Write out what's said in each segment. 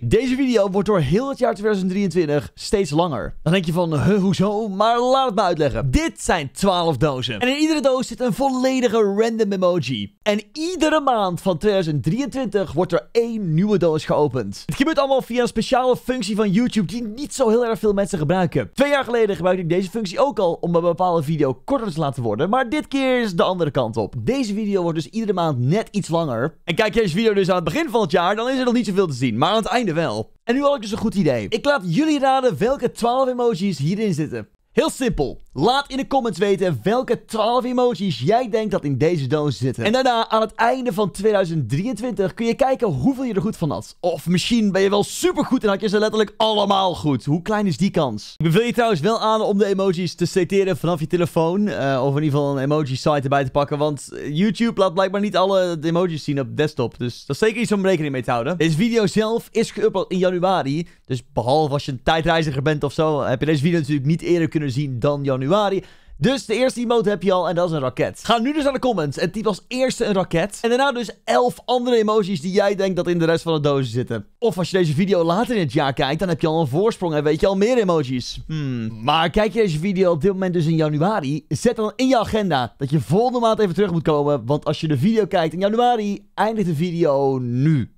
deze video wordt door heel het jaar 2023 steeds langer. Dan denk je van, huh, hoezo? Maar laat het me uitleggen. Dit zijn 12 dozen. En in iedere doos zit een volledige random emoji. En iedere maand van 2023 wordt er één nieuwe doos geopend. Het gebeurt allemaal via een speciale functie van YouTube die niet zo heel erg veel mensen gebruiken. Twee jaar geleden gebruikte ik deze functie ook al om een bepaalde video korter te laten worden. Maar dit keer is de andere kant op. Deze video wordt dus iedere maand net iets langer. En kijk je deze video dus aan het begin van het jaar, dan is er nog niet zoveel te zien. Maar aan einde wel. En nu had ik dus een goed idee. Ik laat jullie raden welke 12 emojis hierin zitten. Heel simpel. Laat in de comments weten welke 12 emojis jij denkt dat in deze doos zitten. En daarna, aan het einde van 2023, kun je kijken hoeveel je er goed van had. Of misschien ben je wel super goed en had je ze letterlijk allemaal goed. Hoe klein is die kans? Ik beveel je trouwens wel aan om de emojis te citeren vanaf je telefoon. Eh, of in ieder geval een emoji-site erbij te pakken. Want eh, YouTube laat blijkbaar niet alle emojis zien op desktop. Dus dat is zeker iets om rekening mee te houden. Deze video zelf is geüpload in januari. Dus behalve als je een tijdreiziger bent of zo, heb je deze video natuurlijk niet eerder kunnen zien dan januari januari. Dus de eerste emote heb je al en dat is een raket. Ga nu dus naar de comments en typ als eerste een raket. En daarna dus 11 andere emoties die jij denkt dat in de rest van de dozen zitten. Of als je deze video later in het jaar kijkt, dan heb je al een voorsprong en weet je al meer emoties. Hmm. Maar kijk je deze video op dit moment dus in januari, zet dan in je agenda dat je volgende maand even terug moet komen. Want als je de video kijkt in januari, eindigt de video nu.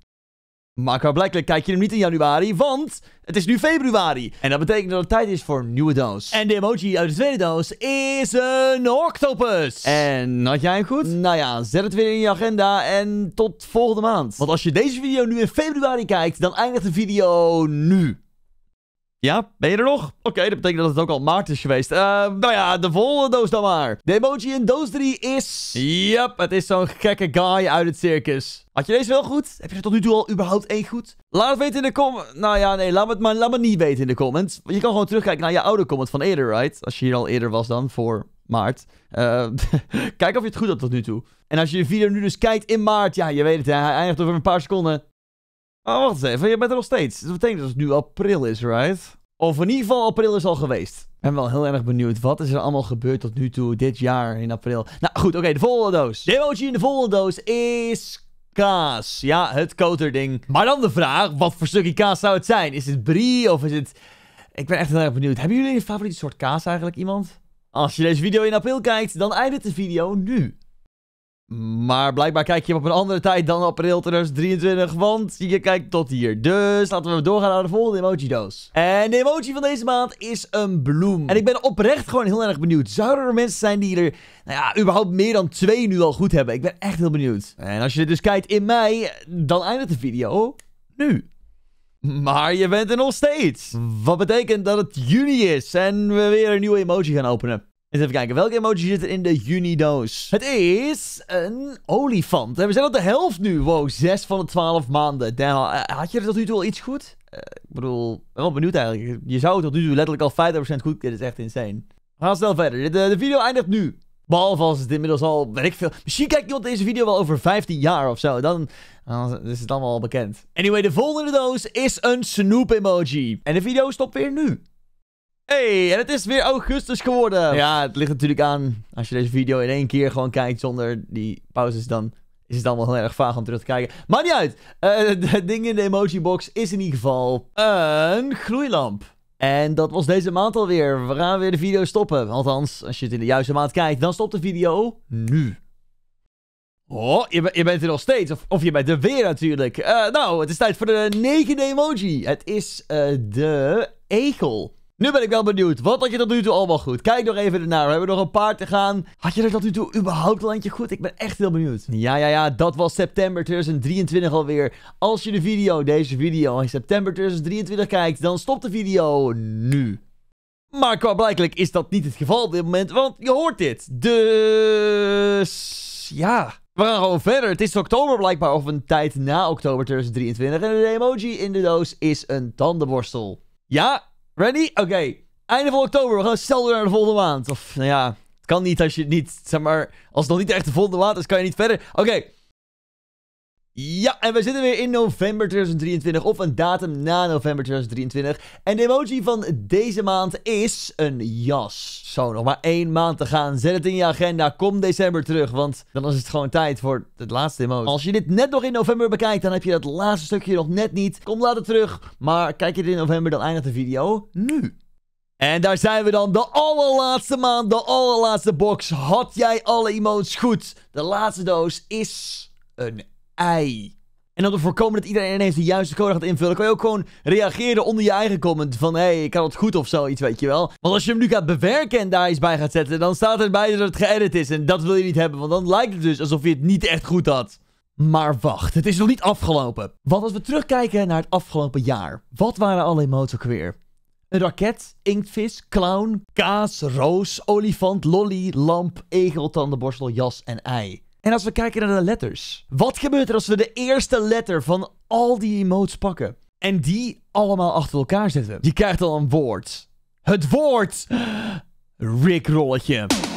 Maar blijkelijk kijk je hem niet in januari, want het is nu februari. En dat betekent dat het tijd is voor een nieuwe doos. En de emoji uit de tweede doos is een octopus. En had jij hem goed? Nou ja, zet het weer in je agenda en tot volgende maand. Want als je deze video nu in februari kijkt, dan eindigt de video nu. Ja, ben je er nog? Oké, dat betekent dat het ook al maart is geweest. Eh, nou ja, de volle doos dan maar. De emoji in doos 3 is... Yep, het is zo'n gekke guy uit het circus. Had je deze wel goed? Heb je er tot nu toe al überhaupt één goed? Laat het weten in de comments. Nou ja, nee, laat het maar, laat me niet weten in de comments. Je kan gewoon terugkijken naar je oude comment van eerder, right? Als je hier al eerder was dan, voor maart. Eh, kijk of je het goed had tot nu toe. En als je je video nu dus kijkt in maart, ja, je weet het, hè? hij eindigt over een paar seconden. Maar oh, wacht eens even, je bent er nog steeds. Dat betekent dat het nu april is, right? Of in ieder geval april is al geweest. Ik ben wel heel erg benieuwd. Wat is er allemaal gebeurd tot nu toe dit jaar in april? Nou goed, oké, de volgende doos. De emoji in de volgende doos is kaas. Ja, het koterding. Maar dan de vraag, wat voor stukje kaas zou het zijn? Is het brie of is het... Ik ben echt heel erg benieuwd. Hebben jullie een favoriete soort kaas eigenlijk, iemand? Als je deze video in april kijkt, dan eindigt de video nu. Maar blijkbaar kijk je op een andere tijd dan april 2023, want je kijkt tot hier. Dus laten we doorgaan naar de volgende emoji-doos. En de emoji van deze maand is een bloem. En ik ben oprecht gewoon heel erg benieuwd. Zouden er mensen zijn die er, nou ja, überhaupt meer dan twee nu al goed hebben? Ik ben echt heel benieuwd. En als je dit dus kijkt in mei, dan eindigt de video nu. Maar je bent er nog steeds. Wat betekent dat het juni is en we weer een nieuwe emoji gaan openen. Eens even kijken, welke emoji zit er in de juni-doos? Het is een olifant. En we zijn op de helft nu. Wow, 6 van de 12 maanden. Dan, eh, had je er tot nu toe al iets goed? Eh, ik bedoel, ik ben wel benieuwd eigenlijk. Je zou tot nu toe letterlijk al 50% goed Dit is echt insane. We gaan snel verder. De, de video eindigt nu. Behalve als het inmiddels al, weet ik veel. Misschien kijkt iemand deze video wel over 15 jaar of zo. Dan, dan is het allemaal al bekend. Anyway, de volgende doos is een snoep emoji. En de video stopt weer nu. Hey, en het is weer augustus geworden. Ja, het ligt natuurlijk aan. Als je deze video in één keer gewoon kijkt zonder die pauzes, dan is het allemaal heel erg vaag om terug te kijken. Maar niet uit. het eh, ding in de box is in ieder geval een gloeilamp. En dat was deze maand alweer. We gaan weer de video stoppen. Althans, als je het in de juiste maand kijkt, dan stopt de video nu. Oh, je, bent er nog steeds. Of, of, je bent er weer natuurlijk. Eh, nou, het is tijd voor de negende emoji. Het is eh, de egel. Nu ben ik wel benieuwd. Wat had je tot nu toe allemaal goed? Kijk nog even ernaar. We hebben nog een paar te gaan. Had je er tot nu toe überhaupt al eentje goed? Ik ben echt heel benieuwd. Ja, ja, ja. Dat was september 2023 alweer. Als je de video, deze video, in september 2023 kijkt, dan stopt de video nu. Maar qua blijkelijk is dat niet het geval op dit moment, want je hoort dit. Dus ja. We gaan gewoon verder. Het is oktober blijkbaar, of een tijd na oktober 2023. En de emoji in de doos is een tandenborstel. Ja, Ready? Oké. Einde van oktober. We gaan snel naar de volgende maand. Of, nou ja, het kan niet als je het niet, zeg maar... Als het nog niet echt de volgende maand is, kan je niet verder. Oké. Ja, en we zitten weer in november 2023, of een datum na november 2023. En de emotie van deze maand is een jas. Zo, nog maar één maand te gaan. Zet het in je agenda, kom december terug, want dan is het gewoon tijd voor het laatste emoji. Als je dit net nog in november bekijkt, dan heb je dat laatste stukje nog net niet. Kom later terug, maar kijk je dit in november, dan eindigt de video nu. En daar zijn we dan, de allerlaatste maand, de allerlaatste box. Had jij alle emotes goed? De laatste doos is een ei. En om te voorkomen dat iedereen ineens de juiste code gaat invullen, kan je ook gewoon reageren onder je eigen comment. Van hé, hey, ik kan het goed of zo, iets weet je wel. Want als je hem nu gaat bewerken en daar iets bij gaat zetten, dan staat er bij dat het geëdit is. En dat wil je niet hebben, want dan lijkt het dus alsof je het niet echt goed had. Maar wacht, het is nog niet afgelopen. Want als we terugkijken naar het afgelopen jaar, wat waren alle emoties ook weer? Een raket, inktvis, clown, kaas, roos, olifant, lolly, lamp, egel, tandenborstel, jas en ei. En als we kijken naar de letters. Wat gebeurt er als we de eerste letter van al die emotes pakken? En die allemaal achter elkaar zetten. Je krijgt al een woord. Het woord... Rickrolletje.